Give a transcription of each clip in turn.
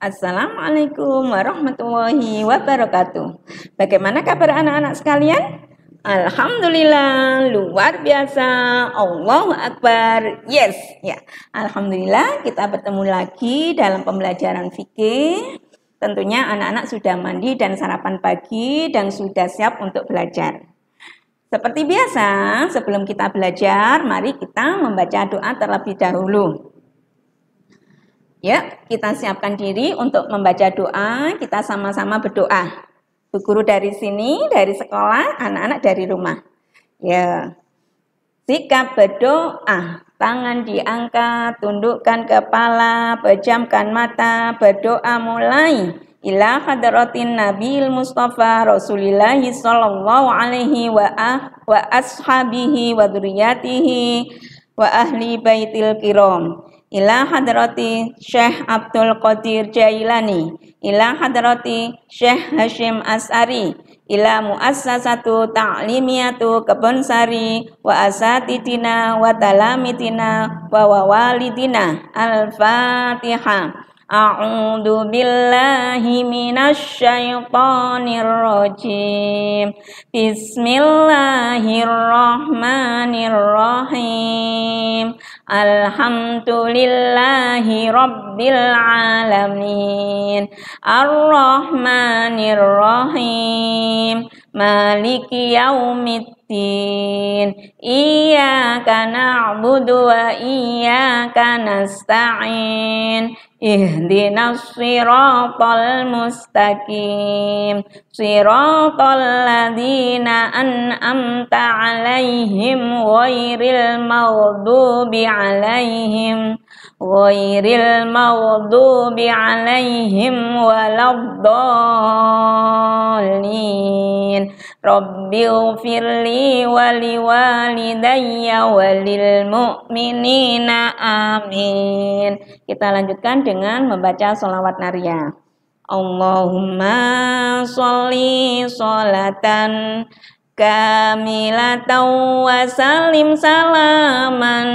Assalamualaikum warahmatullahi wabarakatuh. Bagaimana kabar anak-anak sekalian? Alhamdulillah luar biasa. Allah Akbar. Yes, ya. Alhamdulillah kita bertemu lagi dalam pembelajaran fikih. Tentunya anak-anak sudah mandi dan sarapan pagi dan sudah siap untuk belajar. Seperti biasa, sebelum kita belajar, mari kita membaca doa terlebih dahulu. Ya, kita siapkan diri untuk membaca doa, kita sama-sama berdoa. Bu guru dari sini, dari sekolah, anak-anak dari rumah. Ya. Sikap berdoa, tangan diangkat, tundukkan kepala, pejamkan mata, berdoa mulai ila hadratin nabil mustafa rasulillahi sallallahu alaihi wa ah, wa ashabihi wa dzurriyyatihi wa ahli baitil kiram ila hadrati Syekh Abdul Qadir Jailani, ila hadrati Syekh Hashim As'ari, ila muassasatu ta'limiyatu Kebon Sari wa asatidina wa talamitina wa wawalidina. Al-Fatihah. A'udzu billahi minasy syaithanir rajim. Bismillahirrahmanirrahim. Alhamdulillahi Rabbil Alamin Ar-Rahmanir Rahim Maliki Yaumiddin الدين إياك نعبد وإياك نستعين اهدنا الصراط المستقيم صراط الذين أنأمت عليهم غير المغضوب عليهم غير المغضوب عليهم ولا الضالين firli wali-wali daya walil mu'minina amin kita lanjutkan dengan membaca solawat naria. Allahumma sholli sholatan kamilatan wa salim salaman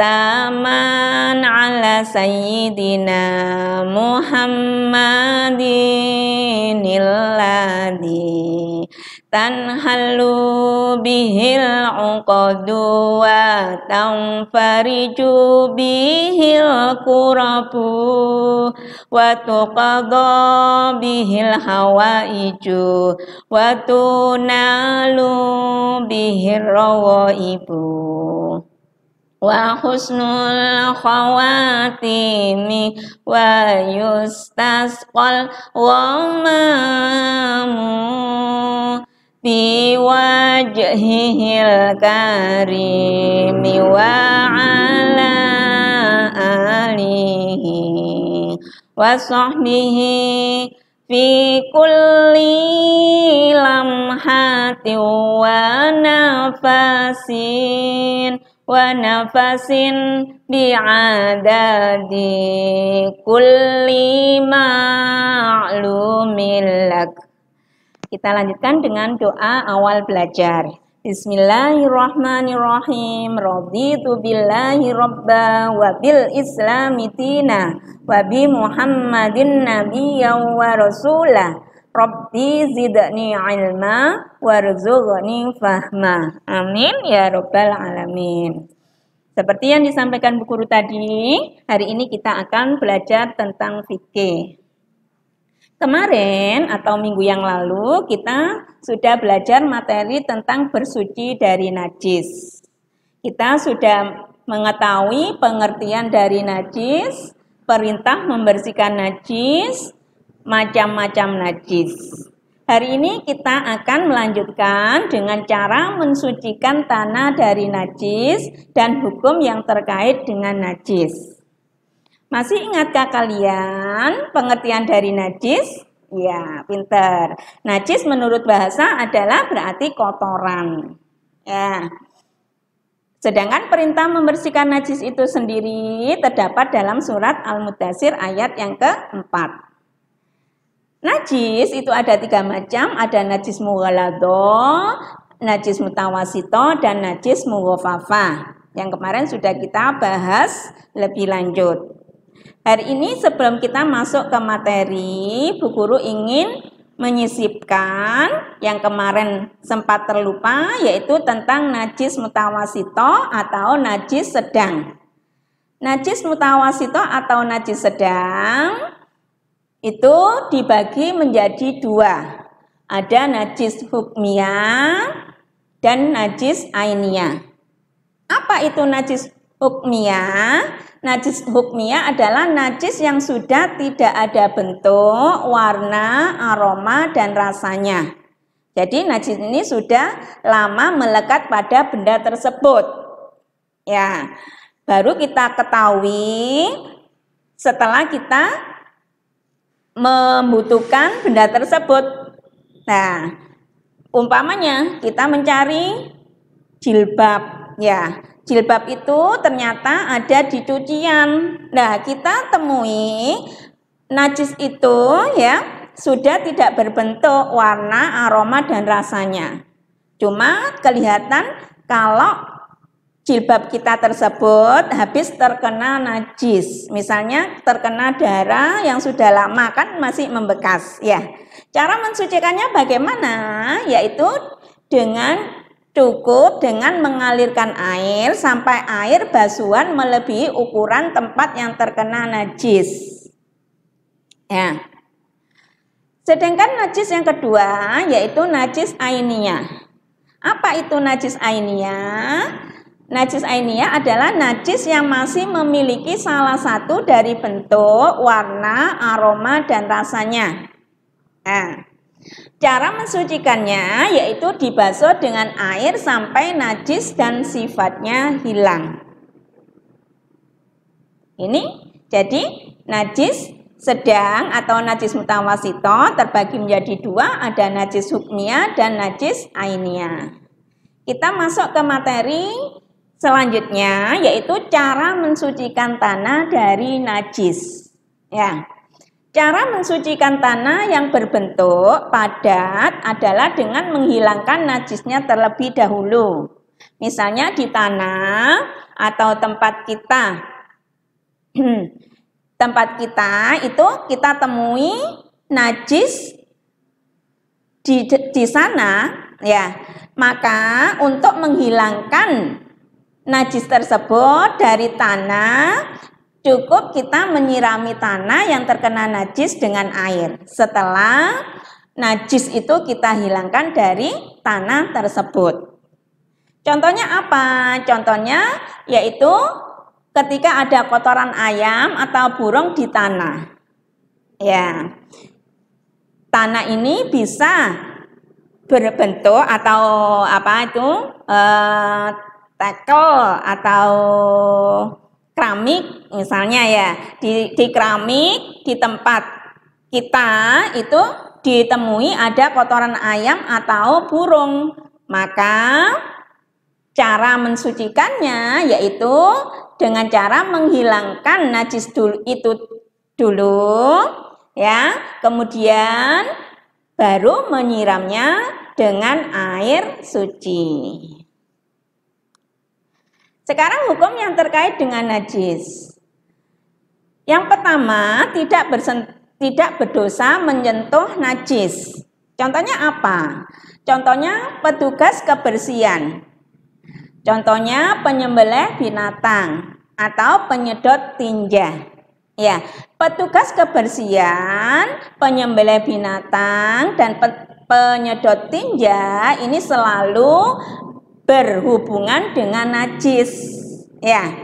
taman ala sayyidina Muhammadin illadhi tanhalu bihil uqadu wa tanfariju bihil kurapu wa tuqadu bihil hawaiju wa tunalu bihil rawaibu wa husnul khawatimi wa yustasqal wa mamu bi wajhihil karimi wa ala alihi wa sahbihi fi kulli lamhati wa nafasin wa nafasin bi'adadi kulli ma'lumillak. Kita lanjutkan dengan doa awal belajar. Bismillahirrahmanirrahim. Raditu billahi robba wa bil islami tina wa bi Muhammadin nabiyya wa rasulah Rabbi zidni ilma warzuqni fahma. Amin ya rabbal alamin. Seperti yang disampaikan Bu Guru tadi, hari ini kita akan belajar tentang fikih. Kemarin atau minggu yang lalu kita sudah belajar materi tentang bersuci dari najis. Kita sudah mengetahui pengertian dari najis, perintah membersihkan najis, macam-macam najis. Hari ini kita akan melanjutkan dengan cara mensucikan tanah dari najis dan hukum yang terkait dengan najis. Masih ingatkah kalian pengertian dari najis? Ya, pinter. Najis menurut bahasa adalah berarti kotoran. Ya. Sedangkan perintah membersihkan najis itu sendiri terdapat dalam surat Al-Mudasir ayat yang keempat. Najis itu ada tiga macam, ada najis mughalado, najis mutawasito, dan najis mughofafa. Yang kemarin sudah kita bahas lebih lanjut. Hari ini sebelum kita masuk ke materi, Bu Guru ingin menyisipkan yang kemarin sempat terlupa yaitu tentang najis mutawasito atau najis sedang. Najis mutawasito atau najis sedang itu dibagi menjadi dua. Ada najis hukmiyah dan najis ainia. Apa itu najis hukmiyah? Najis hukmiyah adalah najis yang sudah tidak ada bentuk, warna, aroma, dan rasanya. Jadi najis ini sudah lama melekat pada benda tersebut. Ya, baru kita ketahui setelah kita membutuhkan benda tersebut. Nah, umpamanya kita mencari jilbab, ya. Jilbab itu ternyata ada di cucian. Nah, kita temui najis itu ya sudah tidak berbentuk warna, aroma dan rasanya. Cuma kelihatan kalau jilbab kita tersebut habis terkena najis. Misalnya terkena darah yang sudah lama kan masih membekas ya. Cara mensucikannya bagaimana? Yaitu dengan cukup dengan mengalirkan air sampai air basuhan melebihi ukuran tempat yang terkena najis. Ya. Sedangkan najis yang kedua yaitu najis ainia. Apa itu najis ainia? Najis ainia adalah najis yang masih memiliki salah satu dari bentuk, warna, aroma, dan rasanya. Nah, cara mensucikannya yaitu dibasuh dengan air sampai najis dan sifatnya hilang. Ini jadi najis sedang atau najis mutawasito terbagi menjadi dua, ada najis hukmia dan najis ainia. Kita masuk ke materi Selanjutnya yaitu cara mensucikan tanah dari najis. Ya. Cara mensucikan tanah yang berbentuk padat adalah dengan menghilangkan najisnya terlebih dahulu. Misalnya di tanah atau tempat kita. tempat kita itu kita temui najis di di sana ya. Maka untuk menghilangkan najis tersebut dari tanah cukup kita menyirami tanah yang terkena najis dengan air. Setelah najis itu kita hilangkan dari tanah tersebut. Contohnya apa? Contohnya yaitu ketika ada kotoran ayam atau burung di tanah. Ya. Tanah ini bisa berbentuk atau apa itu? Eh, tackle atau keramik misalnya ya di, di keramik di tempat kita itu ditemui ada kotoran ayam atau burung maka cara mensucikannya yaitu dengan cara menghilangkan najis dulu itu dulu ya kemudian baru menyiramnya dengan air suci. Sekarang hukum yang terkait dengan najis. Yang pertama, tidak bersen, tidak berdosa menyentuh najis. Contohnya apa? Contohnya petugas kebersihan. Contohnya penyembelih binatang atau penyedot tinja. Ya, petugas kebersihan, penyembelih binatang dan penyedot tinja ini selalu berhubungan dengan najis ya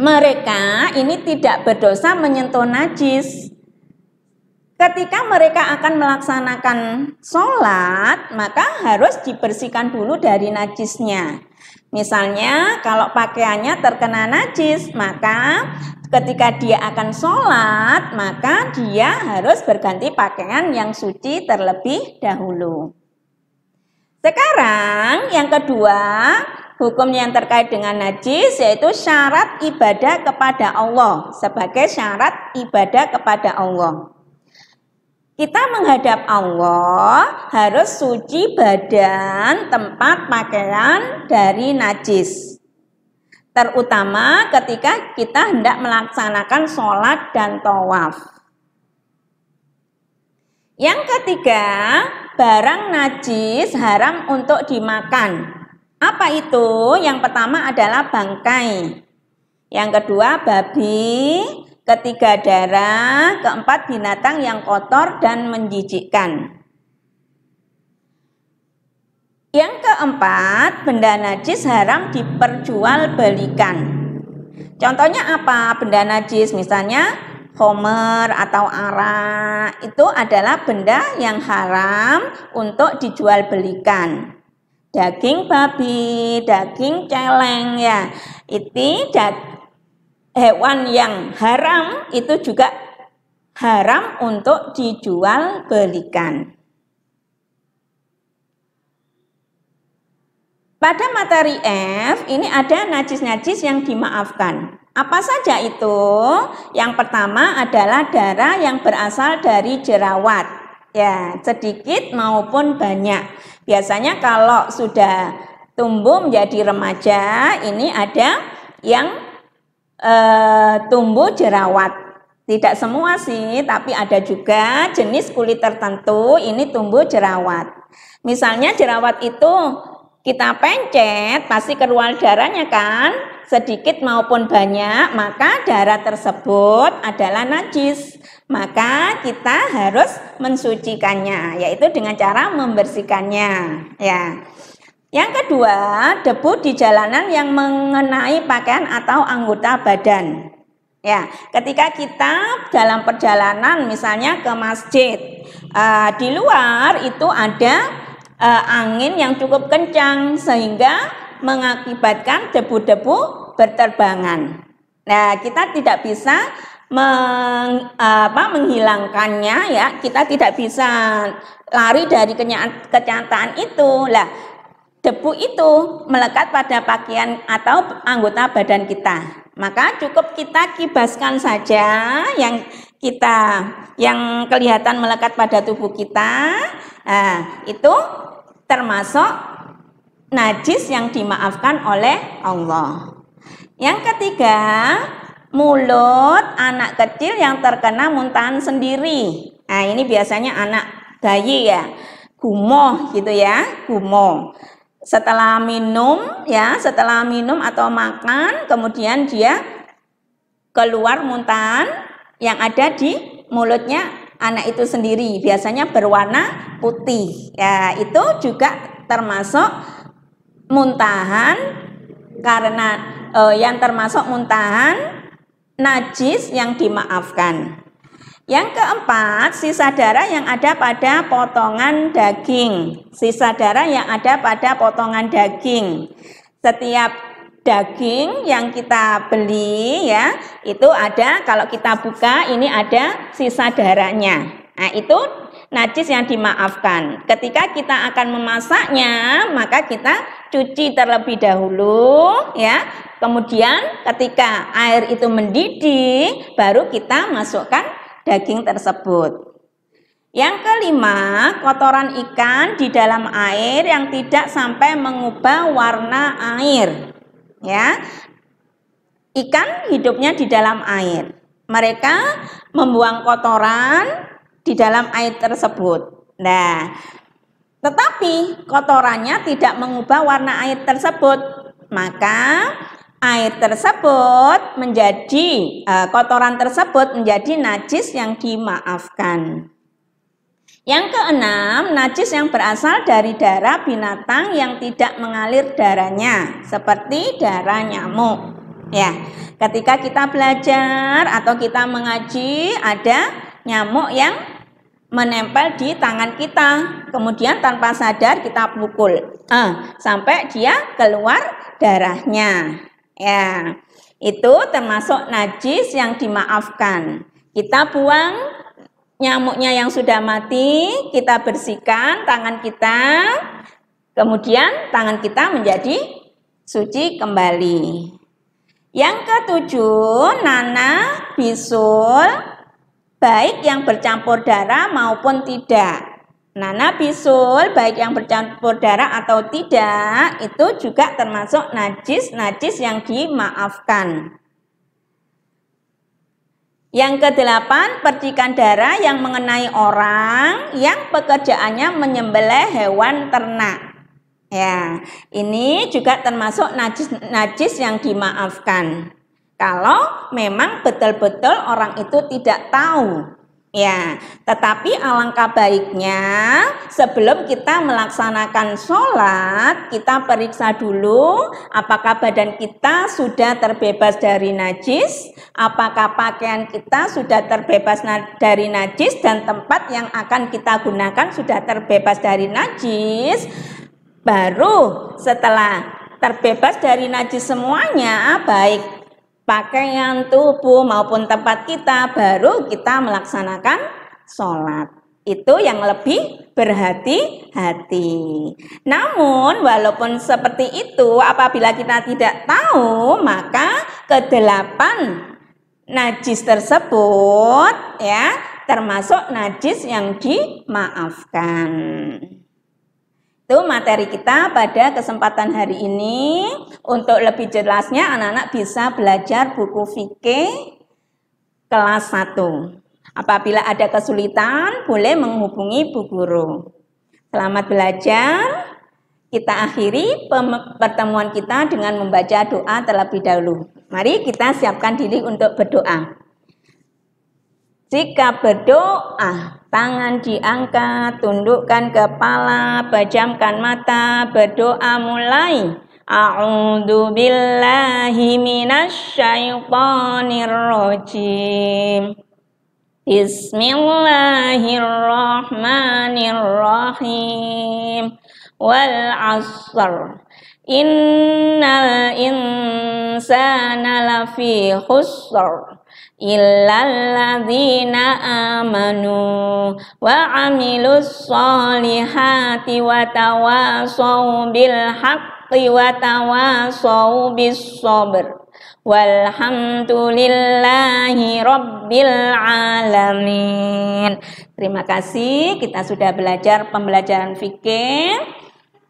mereka ini tidak berdosa menyentuh najis ketika mereka akan melaksanakan sholat maka harus dibersihkan dulu dari najisnya Misalnya kalau pakaiannya terkena najis, maka ketika dia akan sholat, maka dia harus berganti pakaian yang suci terlebih dahulu. Sekarang yang kedua, hukum yang terkait dengan najis yaitu syarat ibadah kepada Allah sebagai syarat ibadah kepada Allah. Kita menghadap Allah harus suci badan, tempat, pakaian dari najis. Terutama ketika kita hendak melaksanakan sholat dan tawaf. Yang ketiga, barang najis haram untuk dimakan. Apa itu? Yang pertama adalah bangkai. Yang kedua babi, ketiga darah, keempat binatang yang kotor dan menjijikkan. Yang keempat, benda najis haram diperjualbelikan. Contohnya apa? Benda najis misalnya Homer atau arak itu adalah benda yang haram untuk dijual belikan. Daging babi, daging celeng ya. Itu hewan yang haram itu juga haram untuk dijual belikan. Pada materi F ini ada najis-najis yang dimaafkan. Apa saja itu? Yang pertama adalah darah yang berasal dari jerawat, ya, sedikit maupun banyak. Biasanya kalau sudah tumbuh menjadi remaja, ini ada yang e, tumbuh jerawat. Tidak semua sih, tapi ada juga jenis kulit tertentu ini tumbuh jerawat. Misalnya jerawat itu kita pencet, pasti keluar darahnya kan? sedikit maupun banyak, maka darah tersebut adalah najis. Maka kita harus mensucikannya, yaitu dengan cara membersihkannya. Ya. Yang kedua, debu di jalanan yang mengenai pakaian atau anggota badan. Ya, ketika kita dalam perjalanan misalnya ke masjid, uh, di luar itu ada uh, angin yang cukup kencang sehingga mengakibatkan debu-debu berterbangan. Nah, kita tidak bisa meng, apa, menghilangkannya ya, kita tidak bisa lari dari kenyataan itu. Lah, debu itu melekat pada pakaian atau anggota badan kita. Maka cukup kita kibaskan saja yang kita yang kelihatan melekat pada tubuh kita. Nah, itu termasuk najis yang dimaafkan oleh Allah. Yang ketiga, mulut anak kecil yang terkena muntahan sendiri. Nah, ini biasanya anak bayi ya. Gumoh gitu ya, gumoh. Setelah minum ya, setelah minum atau makan, kemudian dia keluar muntahan yang ada di mulutnya anak itu sendiri. Biasanya berwarna putih. Ya, itu juga termasuk muntahan karena eh, yang termasuk muntahan najis yang dimaafkan. Yang keempat, sisa darah yang ada pada potongan daging. Sisa darah yang ada pada potongan daging. Setiap daging yang kita beli ya, itu ada kalau kita buka ini ada sisa darahnya. Nah, itu najis yang dimaafkan. Ketika kita akan memasaknya, maka kita cuci terlebih dahulu ya. Kemudian ketika air itu mendidih baru kita masukkan daging tersebut. Yang kelima, kotoran ikan di dalam air yang tidak sampai mengubah warna air. Ya. Ikan hidupnya di dalam air. Mereka membuang kotoran di dalam air tersebut. Nah, tetapi kotorannya tidak mengubah warna air tersebut. Maka air tersebut menjadi e, kotoran tersebut menjadi najis yang dimaafkan. Yang keenam, najis yang berasal dari darah binatang yang tidak mengalir darahnya, seperti darah nyamuk. Ya, ketika kita belajar atau kita mengaji ada nyamuk yang menempel di tangan kita. Kemudian tanpa sadar kita pukul eh, sampai dia keluar darahnya. Ya, itu termasuk najis yang dimaafkan. Kita buang nyamuknya yang sudah mati, kita bersihkan tangan kita, kemudian tangan kita menjadi suci kembali. Yang ketujuh, nana bisul baik yang bercampur darah maupun tidak. Nah, bisul baik yang bercampur darah atau tidak itu juga termasuk najis-najis yang dimaafkan. Yang kedelapan, percikan darah yang mengenai orang yang pekerjaannya menyembelih hewan ternak. Ya, ini juga termasuk najis-najis yang dimaafkan. Kalau memang betul-betul orang itu tidak tahu Ya, tetapi alangkah baiknya sebelum kita melaksanakan sholat, kita periksa dulu apakah badan kita sudah terbebas dari najis, apakah pakaian kita sudah terbebas dari najis, dan tempat yang akan kita gunakan sudah terbebas dari najis. Baru setelah terbebas dari najis semuanya, baik pakaian, tubuh maupun tempat kita baru kita melaksanakan sholat. Itu yang lebih berhati-hati. Namun walaupun seperti itu apabila kita tidak tahu maka kedelapan najis tersebut ya termasuk najis yang dimaafkan. Itu materi kita pada kesempatan hari ini. Untuk lebih jelasnya anak-anak bisa belajar buku fikih kelas 1. Apabila ada kesulitan, boleh menghubungi Bu Guru. Selamat belajar. Kita akhiri pertemuan kita dengan membaca doa terlebih dahulu. Mari kita siapkan diri untuk berdoa. Jika berdoa, Tangan diangkat, tundukkan kepala, pejamkan mata, berdoa mulai. A'udzu billahi minasyaitonir Bismillahirrahmanirrahim. Wal 'asr. Innal insana lafi khusr illalladzina amanu wa amilus solihati wa tawasau bil haqqi wa tawasau bis sabr Walhamdulillahi Rabbil Alamin Terima kasih kita sudah belajar pembelajaran fikih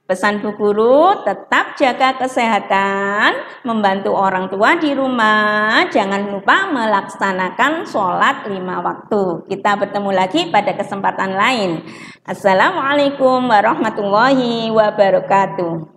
Pesan Bu Guru, tetap jaga kesehatan, membantu orang tua di rumah, jangan lupa melaksanakan sholat lima waktu. Kita bertemu lagi pada kesempatan lain. Assalamualaikum warahmatullahi wabarakatuh.